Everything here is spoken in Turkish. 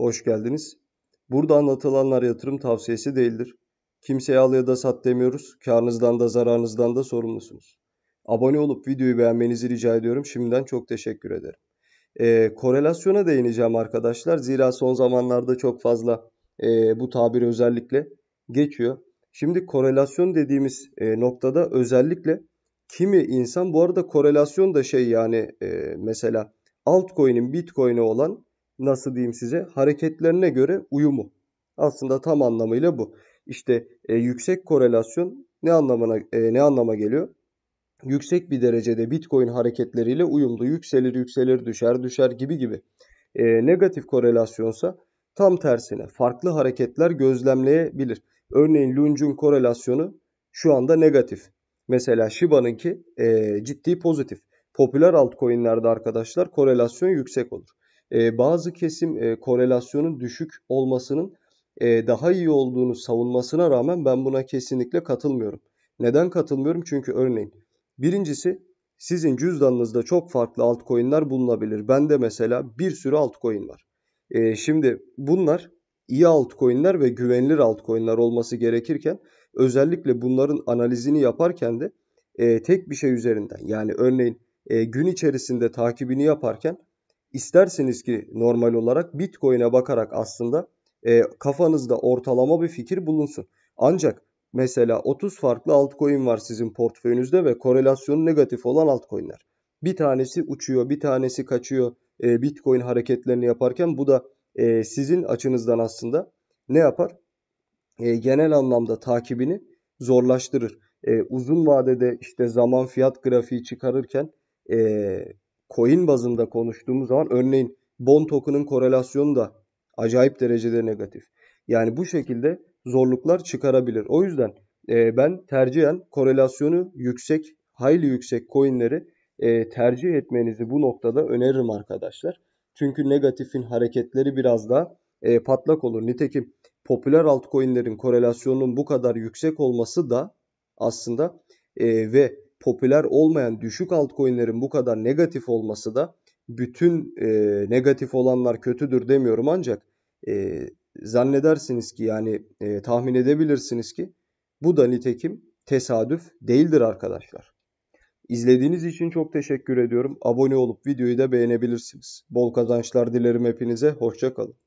Hoş geldiniz. Burada anlatılanlar yatırım tavsiyesi değildir. Kimseye al ya da sat demiyoruz. Karnızdan da zararınızdan da sorumlusunuz. Abone olup videoyu beğenmenizi rica ediyorum. Şimdiden çok teşekkür ederim. E, korelasyona değineceğim arkadaşlar. Zira son zamanlarda çok fazla e, bu tabir özellikle geçiyor. Şimdi korelasyon dediğimiz e, noktada özellikle kimi insan bu arada korelasyon da şey yani e, mesela altcoin'in bitcoin'e olan nasıl diyeyim size hareketlerine göre uyumu. Aslında tam anlamıyla bu. İşte e, yüksek korelasyon ne anlamına e, ne anlama geliyor? Yüksek bir derecede Bitcoin hareketleriyle uyumlu. Yükselir, yükselir, düşer, düşer gibi gibi. E, negatif korelasyonsa tam tersine farklı hareketler gözlemleyebilir. Örneğin Lunge'un korelasyonu şu anda negatif. Mesela Shiba'nınki e, ciddi pozitif. Popüler altcoin'lerde arkadaşlar korelasyon yüksek olur. Ee, bazı kesim e, korelasyonun düşük olmasının e, daha iyi olduğunu savunmasına rağmen ben buna kesinlikle katılmıyorum. Neden katılmıyorum? Çünkü örneğin birincisi sizin cüzdanınızda çok farklı altcoin'ler bulunabilir. Bende mesela bir sürü altcoin var. Ee, şimdi bunlar iyi altcoin'ler ve güvenilir altcoin'ler olması gerekirken özellikle bunların analizini yaparken de e, tek bir şey üzerinden yani örneğin gün içerisinde takibini yaparken İsterseniz ki normal olarak Bitcoin'e bakarak aslında e, kafanızda ortalama bir fikir bulunsun. Ancak mesela 30 farklı altcoin var sizin portföyünüzde ve korelasyonu negatif olan altcoin'ler. Bir tanesi uçuyor, bir tanesi kaçıyor e, Bitcoin hareketlerini yaparken bu da e, sizin açınızdan aslında ne yapar? E, genel anlamda takibini zorlaştırır. E, uzun vadede işte zaman fiyat grafiği çıkarırken e, coin bazında konuştuğumuz zaman örneğin Bond token'ın korelasyonu da acayip derecede negatif. Yani bu şekilde zorluklar çıkarabilir. O yüzden e, ben tercihen korelasyonu yüksek, hayli yüksek coinleri e, tercih etmenizi bu noktada öneririm arkadaşlar. Çünkü negatifin hareketleri biraz daha e, patlak olur. Nitekim popüler altcoin'lerin korelasyonunun bu kadar yüksek olması da aslında e, ve popüler olmayan düşük altcoin'lerin bu kadar negatif olması da bütün e, negatif olanlar kötüdür demiyorum ancak e, zannedersiniz ki yani e, tahmin edebilirsiniz ki bu da nitekim tesadüf değildir arkadaşlar. İzlediğiniz için çok teşekkür ediyorum. Abone olup videoyu da beğenebilirsiniz. Bol kazançlar dilerim hepinize. Hoşçakalın.